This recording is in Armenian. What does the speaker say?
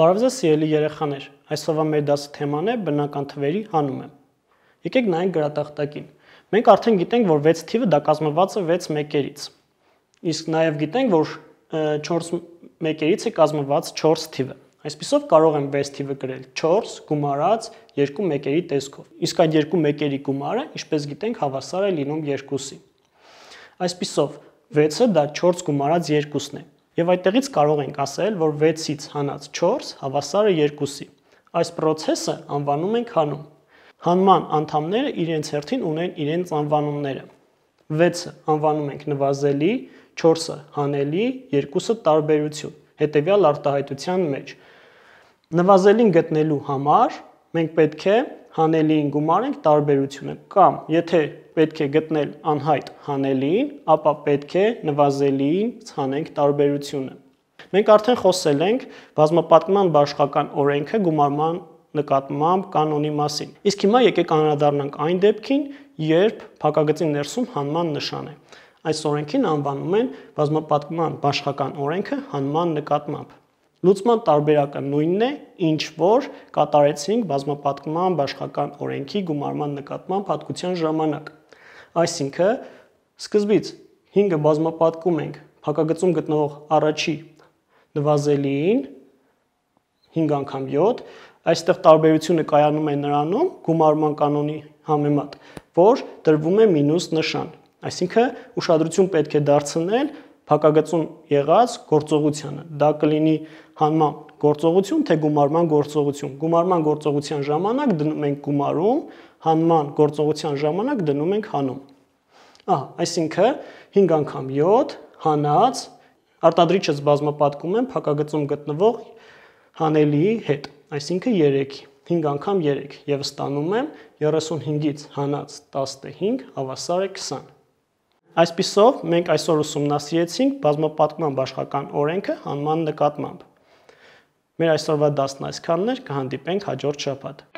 Բարև ձեզ, սիրելի երեխաներ։ Այսօրվա մեր դասի թեման է բնական թվերի հանումը։ Եկեք նայենք գրատախտակին։ Մենք արդեն գիտենք, որ 6 թիվը դա կազմված է 6 մեկերից։ Իսկ նաև գիտենք, որ 4 մեկերից է կազմված 4 թիվը։ Այսպիսով կարող եմ 6 թիվը գրել 4 գումարած 2 մեկերի տեսքով։ Իսկ այդ 2 մեկերի գումարը, ինչպես գիտենք, հավասար է լինում 2-ի։ Այսպիսով 6-ը դա 4 գումարած 2-ն է եւ այդտեղից կարող ենք ասել, որ 6-ից հանած 4 հավասար է 2-ի։ Այս process-ը անվանում ենք հանում։ Հանման անդամները իրենց հերթին ունեն իրենց անվանումները։ 6-ը անվանում ենք նվազելի, 4-ը հանելի, 2-ը տարբերություն։ Հետևյալ արտահայտության մեջ նվազելին գտնելու համար մենք պետք է հանելիին գումարենք տարբերությունը կամ եթե պետք է գտնել անհայտ հանելիին, ապա պետք է նվազելիին ցանենք տարբերությունը։ Մենք արդեն խոսել ենք բազմապատկման բաշխական օրենքը գումարման նկատմամբ կանոնի մասին։ Իսկ հիմա եկեք անդրադառնանք այն դեպքին, երբ փակագծի ներսում հանման նշան է։ Այս օրենքին անվանում են բազմապատկման բաշխական օրենքը հանման նկատմամբ։ Լուծման տարբերակը նույնն է, ինչ որ կատարեցինք բազմապատկման բաշխական օրենքի գումարման նկատմամբ հատկության ժամանակ։ Այսինքն, սկզբից 5-ը բազմապատկում ենք փակագծում գտնվող առաջի նվազելիին 5 անգամ 7, այստեղ տարբերությունը կայանում է նրանում գումարման կանոնի համեմատ, որ տրվում է մինուս նշան։ Այսինքն, ուշադրություն պետք է դարձնել փակագծում եղած գործողությանը։ Դա կլինի հանման գործողություն, թե գումարման գործողություն։ Գումարման գործողության ժամանակ դնում ենք գումարում, հանման գործողության ժամանակ դնում ենք հանում։ Ահա, այսինքն 5 անգամ 7 հանած արտադրիչը զբազմապատկում են փակագծում գտնվող հանելի հետ, այսինքն 3-ի 5 անգամ 3 եւ ստանում եմ 35-ից հանած 15 հավասար է 20։ Այսպիսով մենք այսօր ուսումնասիրեցինք բազմապատկման աշխական օրենքը հանման նկատմամբ։ Մեր այսօրվա դասն այսքանն էր, կհանդիպենք հաջորդ շաբաթ։